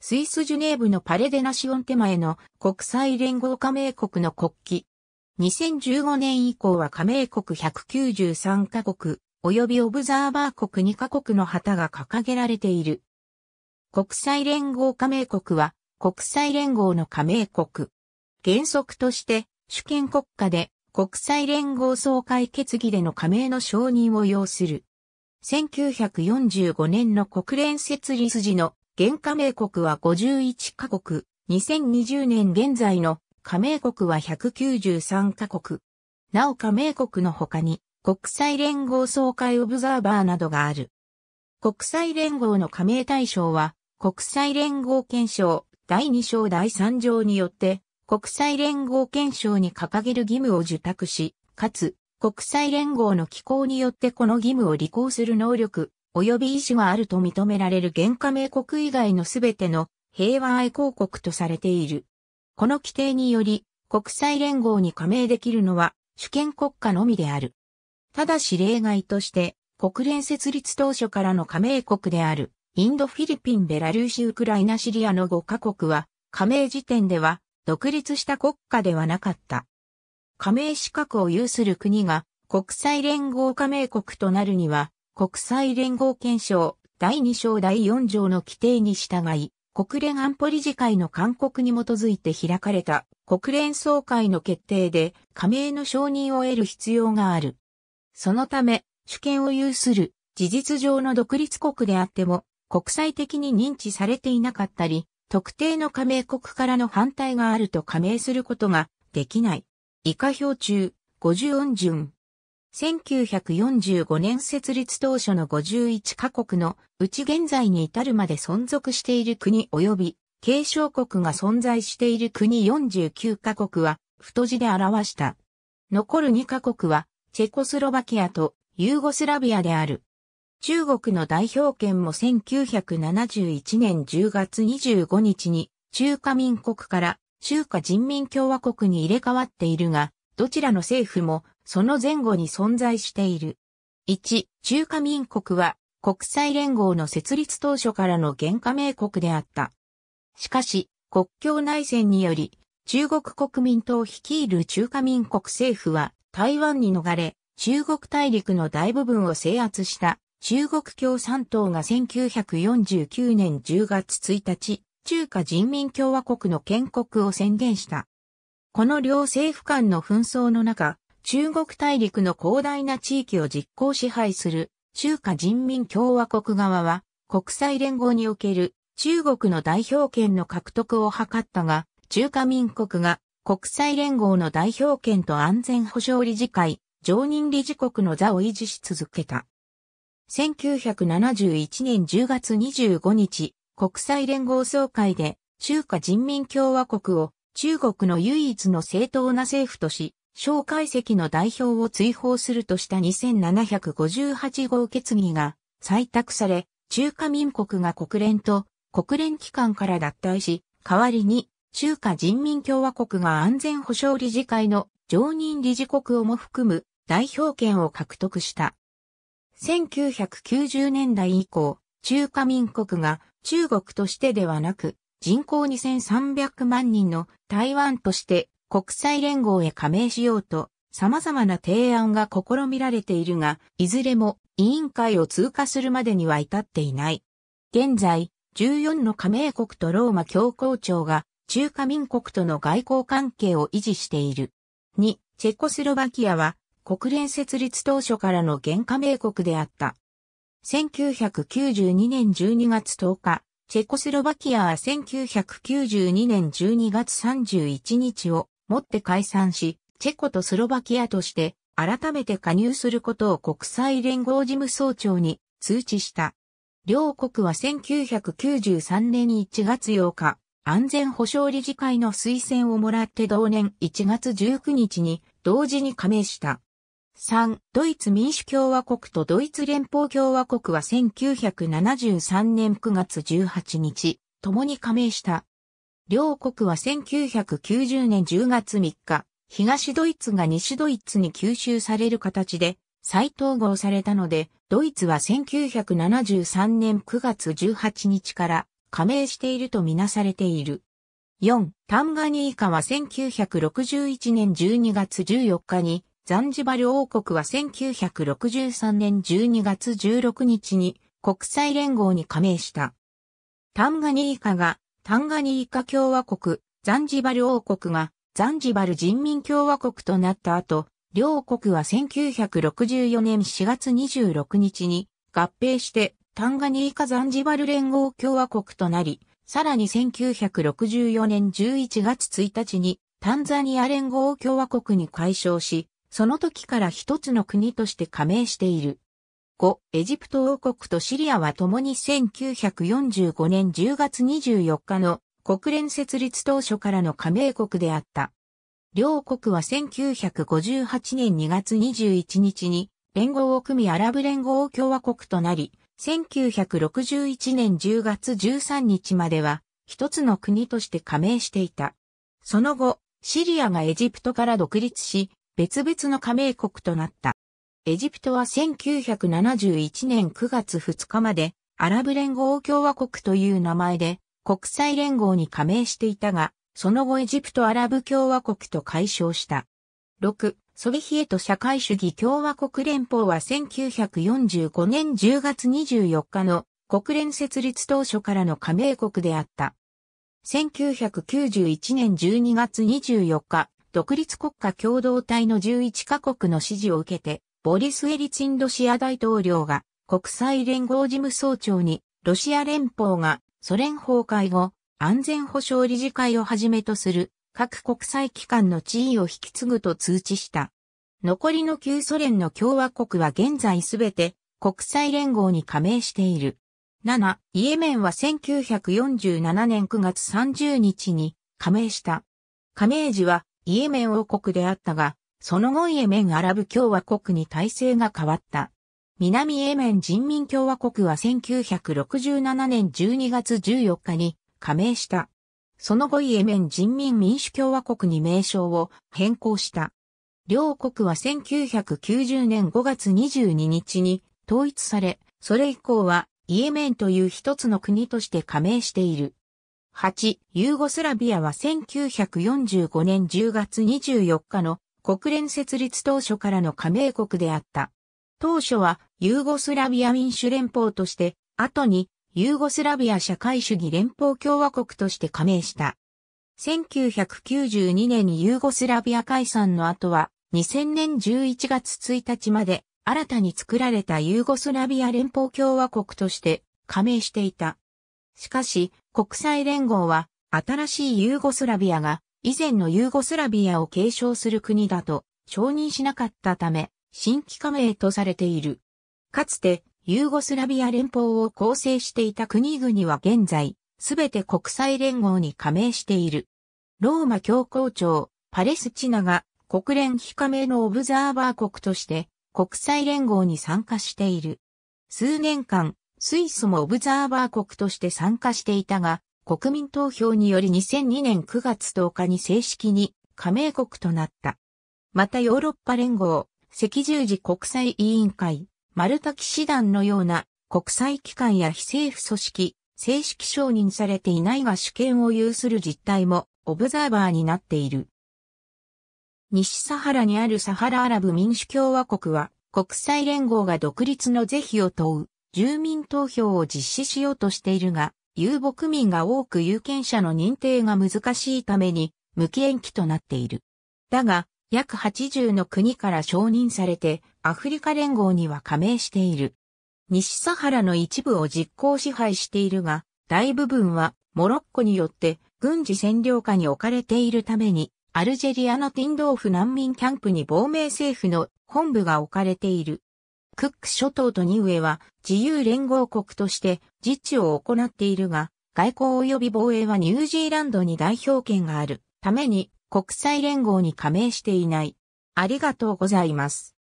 スイスジュネーブのパレデナシオン手前の国際連合加盟国の国旗。2015年以降は加盟国193カ国、及びオブザーバー国2カ国の旗が掲げられている。国際連合加盟国は国際連合の加盟国。原則として主権国家で国際連合総会決議での加盟の承認を要する。1945年の国連設立時の現加盟国は51カ国、2020年現在の加盟国は193カ国。なお加盟国の他に国際連合総会オブザーバーなどがある。国際連合の加盟対象は国際連合憲章第2章第3条によって国際連合憲章に掲げる義務を受託し、かつ国際連合の機構によってこの義務を履行する能力、及び意思があると認められる原加盟国以外のすべての平和愛好国とされている。この規定により、国際連合に加盟できるのは主権国家のみである。ただし例外として、国連設立当初からの加盟国である、インド、フィリピン、ベラルーシ、ウクライナ、シリアの5カ国は、加盟時点では、独立した国家ではなかった。加盟資格を有する国が、国際連合加盟国となるには、国際連合憲章第2章第4条の規定に従い、国連安保理事会の勧告に基づいて開かれた国連総会の決定で加盟の承認を得る必要がある。そのため、主権を有する事実上の独立国であっても国際的に認知されていなかったり、特定の加盟国からの反対があると加盟することができない。以下表中、50音順。1945年設立当初の51カ国のうち現在に至るまで存続している国及び継承国が存在している国49カ国は太字で表した。残る2カ国はチェコスロバキアとユーゴスラビアである。中国の代表権も1971年10月25日に中華民国から中華人民共和国に入れ替わっているが、どちらの政府もその前後に存在している。1、中華民国は国際連合の設立当初からの原加盟国であった。しかし、国境内戦により、中国国民党率いる中華民国政府は台湾に逃れ、中国大陸の大部分を制圧した中国共産党が1949年10月1日、中華人民共和国の建国を宣言した。この両政府間の紛争の中、中国大陸の広大な地域を実行支配する中華人民共和国側は国際連合における中国の代表権の獲得を図ったが、中華民国が国際連合の代表権と安全保障理事会、常任理事国の座を維持し続けた。1971年10月25日、国際連合総会で中華人民共和国を中国の唯一の正当な政府とし、蒋介石の代表を追放するとした2758号決議が採択され、中華民国が国連と国連機関から脱退し、代わりに中華人民共和国が安全保障理事会の常任理事国をも含む代表権を獲得した。1990年代以降、中華民国が中国としてではなく、人口2300万人の台湾として国際連合へ加盟しようと様々な提案が試みられているが、いずれも委員会を通過するまでには至っていない。現在、14の加盟国とローマ教皇庁が中華民国との外交関係を維持している。2、チェコスロバキアは国連設立当初からの原加盟国であった。1992年12月10日、チェコスロバキアは1992年12月31日をもって解散し、チェコとスロバキアとして改めて加入することを国際連合事務総長に通知した。両国は1993年1月8日、安全保障理事会の推薦をもらって同年1月19日に同時に加盟した。3、ドイツ民主共和国とドイツ連邦共和国は1973年9月18日、共に加盟した。両国は1990年10月3日、東ドイツが西ドイツに吸収される形で再統合されたので、ドイツは1973年9月18日から加盟しているとみなされている。4、タンガニーカは1961年12月14日に、ザンジバル王国は1963年12月16日に国際連合に加盟した。タンガニーカがタンガニーカ共和国、ザンジバル王国がザンジバル人民共和国となった後、両国は1964年4月26日に合併してタンガニーカザンジバル連合共和国となり、さらに1964年11月1日にタンザニア連合共和国に解消し、その時から一つの国として加盟している。エジプト王国とシリアは共に1945年10月24日の国連設立当初からの加盟国であった。両国は1958年2月21日に連合を組みアラブ連合共和国となり、1961年10月13日までは一つの国として加盟していた。その後、シリアがエジプトから独立し、別々の加盟国となった。エジプトは1971年9月2日までアラブ連合共和国という名前で国際連合に加盟していたが、その後エジプトアラブ共和国と解消した。6、ソビヒエト社会主義共和国連邦は1945年10月24日の国連設立当初からの加盟国であった。1991年12月24日、独立国家共同体の11カ国の支持を受けて、ボリス・エリツィンロシア大統領が国際連合事務総長にロシア連邦がソ連崩壊後安全保障理事会をはじめとする各国際機関の地位を引き継ぐと通知した。残りの旧ソ連の共和国は現在すべて国際連合に加盟している。7、イエメンは1947年9月30日に加盟した。加盟時はイエメン王国であったが、その後イエメンアラブ共和国に体制が変わった。南イエメン人民共和国は1967年12月14日に加盟した。その後イエメン人民民主共和国に名称を変更した。両国は1990年5月22日に統一され、それ以降はイエメンという一つの国として加盟している。8、ユーゴスラビアは1945年10月24日の国連設立当初からの加盟国であった。当初はユーゴスラビア民主連邦として、後にユーゴスラビア社会主義連邦共和国として加盟した。1992年にユーゴスラビア解散の後は、2000年11月1日まで新たに作られたユーゴスラビア連邦共和国として加盟していた。しかし、国際連合は新しいユーゴスラビアが以前のユーゴスラビアを継承する国だと承認しなかったため、新規加盟とされている。かつて、ユーゴスラビア連邦を構成していた国々は現在、すべて国際連合に加盟している。ローマ教皇庁、パレスチナが国連非加盟のオブザーバー国として国際連合に参加している。数年間、スイスもオブザーバー国として参加していたが、国民投票により2002年9月10日に正式に加盟国となった。またヨーロッパ連合、赤十字国際委員会、マルタ騎士団のような国際機関や非政府組織、正式承認されていないが主権を有する実態もオブザーバーになっている。西サハラにあるサハラアラブ民主共和国は国際連合が独立の是非を問う住民投票を実施しようとしているが、遊牧民が多く有権者の認定が難しいために、無期延期となっている。だが、約80の国から承認されて、アフリカ連合には加盟している。西サハラの一部を実行支配しているが、大部分はモロッコによって軍事占領下に置かれているために、アルジェリアのティンドーフ難民キャンプに亡命政府の本部が置かれている。クック諸島とニウエは自由連合国として自治を行っているが、外交及び防衛はニュージーランドに代表権があるために国際連合に加盟していない。ありがとうございます。